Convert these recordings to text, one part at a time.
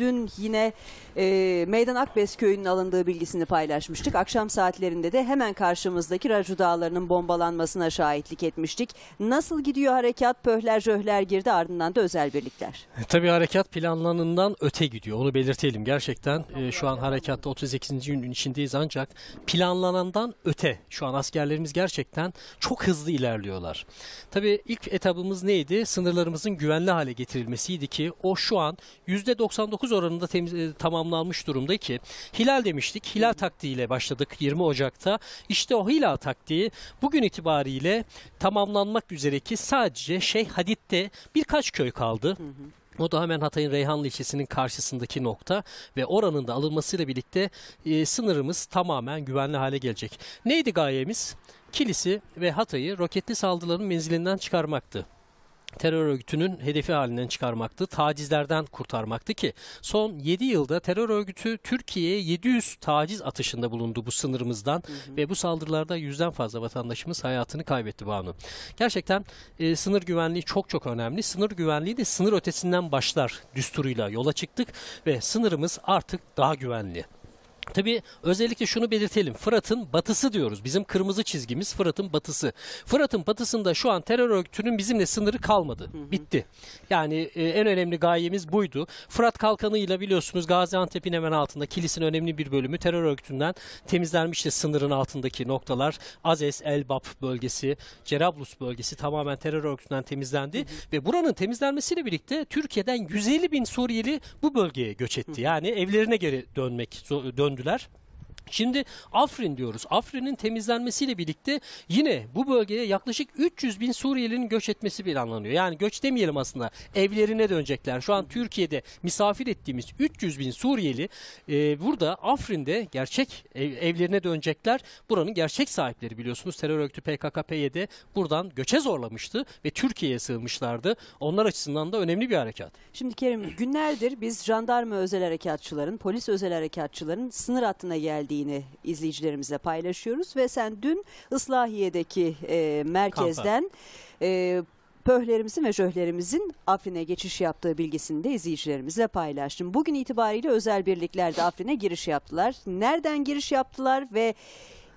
dün yine e, Meydan Akbes köyünün alındığı bilgisini paylaşmıştık. Akşam saatlerinde de hemen karşımızdaki Racu Dağları'nın bombalanmasına şahitlik etmiştik. Nasıl gidiyor harekat? Pöhler röhler girdi ardından da özel birlikler. E, tabii harekat planlanından öte gidiyor. Onu belirtelim. Gerçekten e, şu an harekatta 38. günün içindeyiz ancak planlanandan öte. Şu an askerlerimiz gerçekten çok hızlı ilerliyorlar. Tabii ilk etabımız neydi? Sınırlarımızın güvenli hale getirilmesiydi ki o şu an %99 %49 oranında temiz, e, tamamlanmış durumda ki hilal demiştik. Hilal taktiğiyle başladık 20 Ocak'ta. İşte o hilal taktiği bugün itibariyle tamamlanmak üzere ki sadece Şeyh Hadid'de birkaç köy kaldı. Hı hı. O da hemen Hatay'ın Reyhanlı ilçesinin karşısındaki nokta ve oranın da alınmasıyla birlikte e, sınırımız tamamen güvenli hale gelecek. Neydi gayemiz? Kilisi ve Hatay'ı roketli saldırıların menzilinden çıkarmaktı terör örgütünün hedefi halinden çıkarmaktı, tacizlerden kurtarmaktı ki son 7 yılda terör örgütü Türkiye'ye 700 taciz atışında bulundu bu sınırımızdan hı hı. ve bu saldırılarda yüzden fazla vatandaşımız hayatını kaybetti Banu. Gerçekten e, sınır güvenliği çok çok önemli. Sınır güvenliği de sınır ötesinden başlar düsturuyla yola çıktık ve sınırımız artık daha güvenli. Tabii özellikle şunu belirtelim. Fırat'ın batısı diyoruz. Bizim kırmızı çizgimiz Fırat'ın batısı. Fırat'ın batısında şu an terör örgütünün bizimle sınırı kalmadı. Hı hı. Bitti. Yani e, en önemli gayemiz buydu. Fırat Kalkanı ile biliyorsunuz Gaziantep'in hemen altında Kilis'in önemli bir bölümü terör örgütünden temizlenmişti sınırın altındaki noktalar. Azes, Elbap bölgesi, Cerablus bölgesi tamamen terör örgütünden temizlendi. Hı hı. Ve buranın temizlenmesiyle birlikte Türkiye'den 150 bin Suriyeli bu bölgeye göç etti. Hı hı. Yani evlerine geri dönmek döndü sürdüler. Şimdi Afrin diyoruz. Afrin'in temizlenmesiyle birlikte yine bu bölgeye yaklaşık 300 bin Suriyelinin göç etmesi planlanıyor. Yani göç demeyelim aslında evlerine dönecekler. Şu an Türkiye'de misafir ettiğimiz 300 bin Suriyeli e, burada Afrin'de gerçek ev, evlerine dönecekler. Buranın gerçek sahipleri biliyorsunuz terör örgütü PKK-PYD buradan göçe zorlamıştı ve Türkiye'ye sığınmışlardı. Onlar açısından da önemli bir harekat. Şimdi Kerim günlerdir biz jandarma özel harekatçıların, polis özel harekatçıların sınır hattına geldiği edildiğini izleyicilerimize paylaşıyoruz. Ve sen dün Islahiye'deki e, merkezden... E, pöhlerimizin ve jöhlerimizin Afrin'e geçiş yaptığı bilgisini de izleyicilerimizle paylaştın. Bugün itibariyle özel birlikler de Afrin'e giriş yaptılar. Nereden giriş yaptılar ve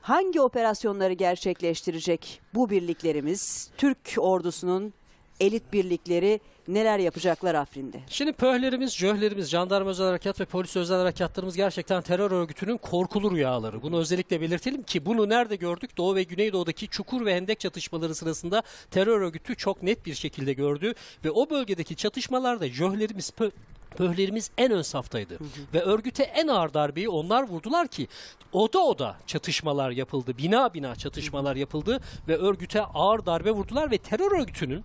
hangi operasyonları gerçekleştirecek bu birliklerimiz? Türk ordusunun elit birlikleri neler yapacaklar Afrin'de? Şimdi pöhlerimiz, jöhlerimiz, jandarma özel harekat ve polis özel harekatlarımız gerçekten terör örgütünün korkulu rüyaları. Bunu özellikle belirtelim ki bunu nerede gördük? Doğu ve Güneydoğu'daki Çukur ve Hendek çatışmaları sırasında terör örgütü çok net bir şekilde gördü ve o bölgedeki çatışmalarda jöhlerimiz, pö pöhlerimiz en ön saftaydı. Hı hı. Ve örgüte en ağır darbeyi onlar vurdular ki oda oda çatışmalar yapıldı, bina bina çatışmalar yapıldı ve örgüte ağır darbe vurdular ve terör örgütünün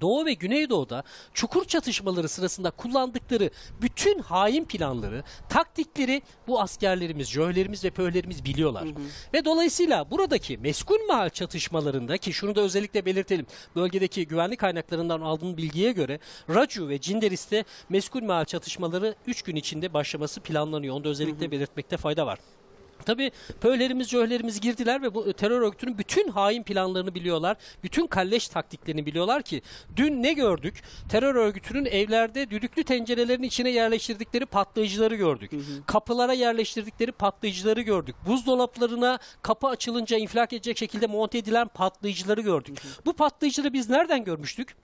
Doğu ve Güneydoğu'da çukur çatışmaları sırasında kullandıkları bütün hain planları, taktikleri bu askerlerimiz, jöhlerimiz ve pöhlerimiz biliyorlar. Hı hı. Ve dolayısıyla buradaki meskun mahal çatışmalarında ki şunu da özellikle belirtelim. Bölgedeki güvenlik kaynaklarından aldığım bilgiye göre Racu ve Cinderis'te meskun mahal çatışmaları 3 gün içinde başlaması planlanıyor. Onu da özellikle hı hı. belirtmekte fayda var. Tabii pöhlerimiz, cöhlerimiz girdiler ve bu e, terör örgütünün bütün hain planlarını biliyorlar. Bütün kalleş taktiklerini biliyorlar ki dün ne gördük? Terör örgütünün evlerde düdüklü tencerelerin içine yerleştirdikleri patlayıcıları gördük. Hı hı. Kapılara yerleştirdikleri patlayıcıları gördük. Buzdolaplarına kapı açılınca infilak edecek şekilde monte edilen patlayıcıları gördük. Hı hı. Bu patlayıcıları biz nereden görmüştük?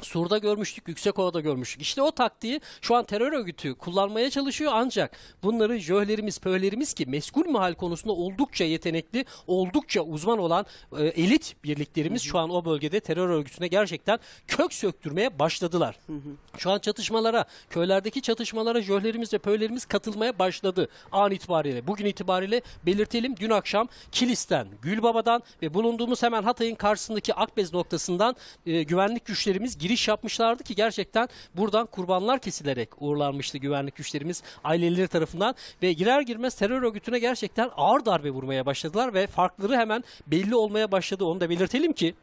Sur'da görmüştük, yüksek Yüksekova'da görmüştük. İşte o taktiği şu an terör örgütü kullanmaya çalışıyor ancak bunları jöhlerimiz, pöhlerimiz ki meskul mahal konusunda oldukça yetenekli, oldukça uzman olan e, elit birliklerimiz hı hı. şu an o bölgede terör örgütüne gerçekten kök söktürmeye başladılar. Hı hı. Şu an çatışmalara, köylerdeki çatışmalara jöhlerimiz ve pöhlerimiz katılmaya başladı an itibariyle. Bugün itibariyle belirtelim dün akşam Kilis'ten, Gülbaba'dan ve bulunduğumuz hemen Hatay'ın karşısındaki Akbez noktasından e, güvenlik güçlerimiz giriş yapmışlardı ki gerçekten buradan kurbanlar kesilerek uğurlanmıştı güvenlik güçlerimiz aileleri tarafından ve girer girmez terör örgütüne gerçekten ağır darbe vurmaya başladılar ve farkları hemen belli olmaya başladı. Onu da belirtelim ki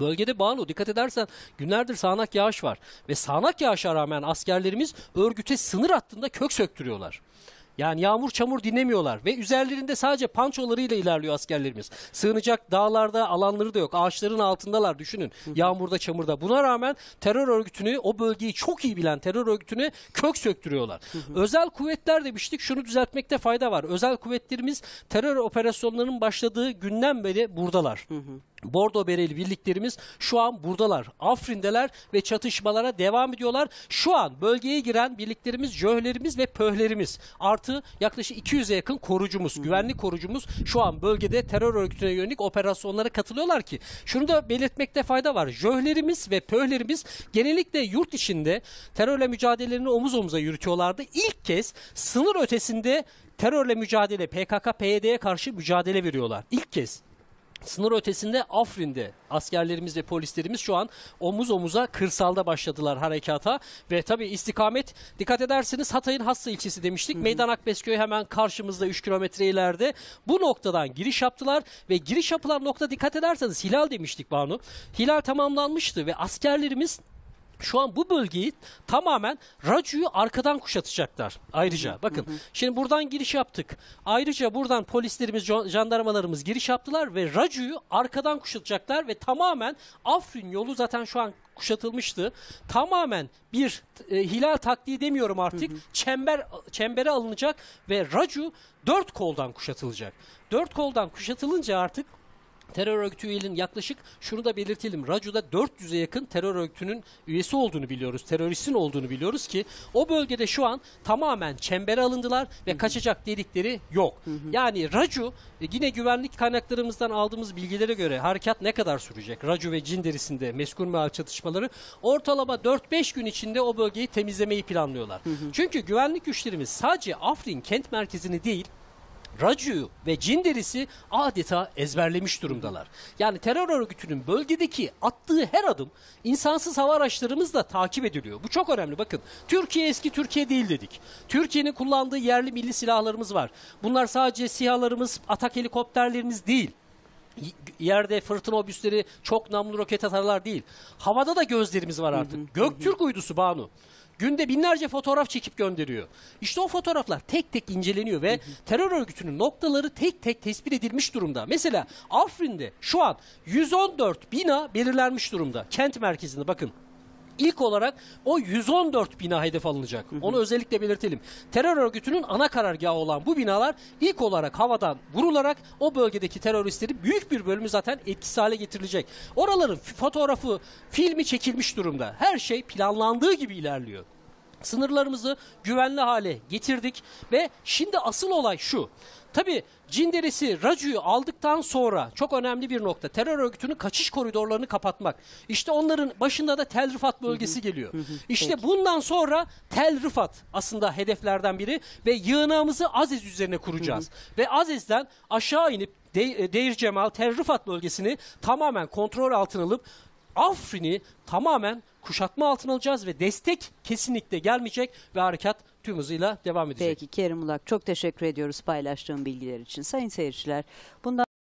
Bölgede bağlı dikkat edersen günlerdir sağanak yağış var ve sağanak yağışa rağmen askerlerimiz örgüte sınır hattında kök söktürüyorlar. Yani yağmur çamur dinlemiyorlar ve üzerlerinde sadece pançolarıyla ilerliyor askerlerimiz. Sığınacak dağlarda alanları da yok. Ağaçların altındalar düşünün. Yağmurda çamurda. Buna rağmen terör örgütünü o bölgeyi çok iyi bilen terör örgütünü kök söktürüyorlar. Özel kuvvetler demiştik. Şunu düzeltmekte fayda var. Özel kuvvetlerimiz terör operasyonlarının başladığı günden beri buradalar. Bordo Bereli birliklerimiz şu an buradalar. Afrin'deler ve çatışmalara devam ediyorlar. Şu an bölgeye giren birliklerimiz, jöhlerimiz ve pöhlerimiz artı yaklaşık 200'e yakın korucumuz, güvenlik korucumuz şu an bölgede terör örgütüne yönelik operasyonlara katılıyorlar ki şunu da belirtmekte fayda var. Jöhlerimiz ve pöhlerimiz genellikle yurt içinde terörle mücadelelerini omuz omuza yürütüyorlardı. İlk kez sınır ötesinde terörle mücadele, PKK, PYD'ye karşı mücadele veriyorlar. İlk kez Sınır ötesinde Afrin'de askerlerimiz ve polislerimiz şu an omuz omuza kırsalda başladılar harekata. Ve tabii istikamet dikkat ederseniz Hatay'ın Hassa ilçesi demiştik. Hı hı. Meydan Akbesköy hemen karşımızda 3 kilometre ileride. Bu noktadan giriş yaptılar ve giriş yapılan nokta dikkat ederseniz hilal demiştik Banu. Hilal tamamlanmıştı ve askerlerimiz şu an bu bölgeyi tamamen Racu'yu arkadan kuşatacaklar. Ayrıca bakın şimdi buradan giriş yaptık. Ayrıca buradan polislerimiz, jandarmalarımız giriş yaptılar ve Racu'yu arkadan kuşatacaklar ve tamamen Afrin yolu zaten şu an kuşatılmıştı. Tamamen bir e, hilal taktiği demiyorum artık. Hı hı. Çember çembere alınacak ve Racu dört koldan kuşatılacak. Dört koldan kuşatılınca artık terör örgütü üyelerinin yaklaşık şunu da belirtelim. Racu'da 400'e yakın terör örgütünün üyesi olduğunu biliyoruz. Teröristin olduğunu biliyoruz ki o bölgede şu an tamamen çembere alındılar ve hı hı. kaçacak dedikleri yok. Hı hı. Yani Racu e, yine güvenlik kaynaklarımızdan aldığımız bilgilere göre harekat ne kadar sürecek? Racu ve Cin derisinde meskun meal çatışmaları ortalama 4-5 gün içinde o bölgeyi temizlemeyi planlıyorlar. Hı hı. Çünkü güvenlik güçlerimiz sadece Afrin kent merkezini değil racuyu ve cin derisi adeta ezberlemiş durumdalar. Yani terör örgütünün bölgedeki attığı her adım insansız hava araçlarımızla takip ediliyor. Bu çok önemli bakın. Türkiye eski Türkiye değil dedik. Türkiye'nin kullandığı yerli milli silahlarımız var. Bunlar sadece sihalarımız, atak helikopterlerimiz değil yerde fırtına obüsleri çok namlu roket atarlar değil. Havada da gözlerimiz var artık. Göktürk uydusu Banu. Günde binlerce fotoğraf çekip gönderiyor. İşte o fotoğraflar tek tek inceleniyor ve terör örgütünün noktaları tek tek tespit edilmiş durumda. Mesela Afrin'de şu an 114 bina belirlenmiş durumda. Kent merkezinde bakın ilk olarak o 114 bina hedef alınacak. Hı hı. Onu özellikle belirtelim. Terör örgütünün ana karargahı olan bu binalar ilk olarak havadan vurularak o bölgedeki teröristleri büyük bir bölümü zaten etkisiz hale getirilecek. Oraların fotoğrafı, filmi çekilmiş durumda. Her şey planlandığı gibi ilerliyor sınırlarımızı güvenli hale getirdik ve şimdi asıl olay şu. Tabi Cinderesi, Racu'yu aldıktan sonra çok önemli bir nokta terör örgütünün kaçış koridorlarını kapatmak. İşte onların başında da Tel Rıfat bölgesi geliyor. İşte bundan sonra Tel Rıfat aslında hedeflerden biri ve yığınağımızı Aziz üzerine kuracağız. ve Aziz'den aşağı inip Deir Cemal, Tel Rıfat bölgesini tamamen kontrol altına alıp Afrin'i tamamen kuşatma altına alacağız ve destek kesinlikle gelmeyecek ve harekat tüm hızıyla devam edecek. Peki Kerim Ulak çok teşekkür ediyoruz paylaştığım bilgiler için. Sayın seyirciler bundan